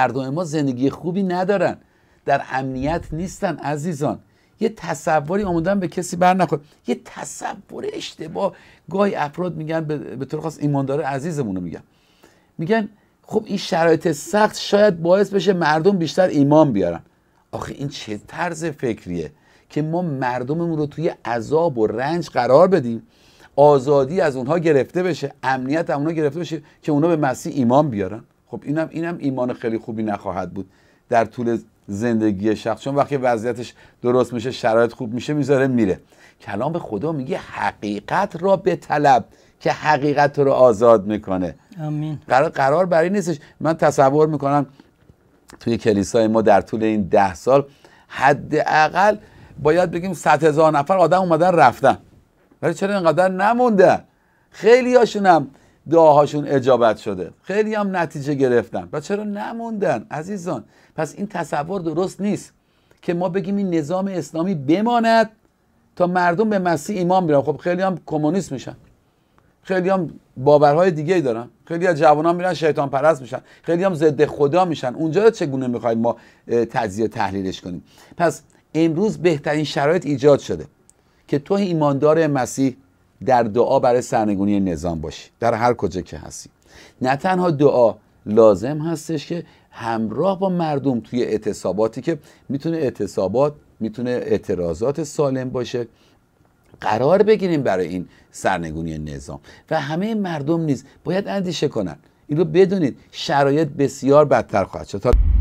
مردم ما زندگی خوبی ندارن در امنیت نیستن عزیزان یه تصوری آمدن به کسی بر نخور یه تصور اشتباه گاهی افراد میگن به طور خاص ایماندار عزیزمون میگن میگن خب این شرایط سخت شاید باعث بشه مردم بیشتر ایمان بیارن آخه این چه طرز فکریه که ما مردممون رو توی عذاب و رنج قرار بدیم آزادی از اونها گرفته بشه امنیت اونها گرفته بشه که اونها به مسیح ایمان بیارن خب اینم اینم ایمان خیلی خوبی نخواهد بود در طول زندگی شخص چون وقتی وضعیتش درست میشه شرایط خوب میشه میذاره میره کلام خدا میگه حقیقت را به طلب که حقیقت رو آزاد میکنه قرار, قرار برای نیستش من تصور میکنم توی کلیسای ما در طول این ده سال حداقل باید بگیم ست هزار نفر آدم اومدن رفتن ولی چرا اینقدر نمونده خیلی هاشونم دعاهاشون اجابت شده خیلی هم نتیجه گرفتن و چرا نموندن عزیزان پس این تصور درست نیست که ما بگیم این نظام اسلامی بماند تا مردم به مسیح ایمان بیارن خب خیلی هم کمونیست میشن خیلی هم باورهای دیگه ای دارن خیلی از جوانان میرن شیطان پرست میشن خیلی هم ضد خدا میشن اونجا رو چگونه میخوایم ما تجزیه تحلیلش کنیم پس امروز بهترین شرایط ایجاد شده که تو ایماندار مسیح در دعا برای سرنگونی نظام باشی در هر کجا که هستی نه تنها دعا لازم هستش که همراه با مردم توی اعتصاباتی که میتونه اعتصابات میتونه اعتراضات سالم باشه قرار بگیریم برای این سرنگونی نظام و همه مردم نیز باید اندیشه کنن این رو بدونید شرایط بسیار بدتر خواهد شد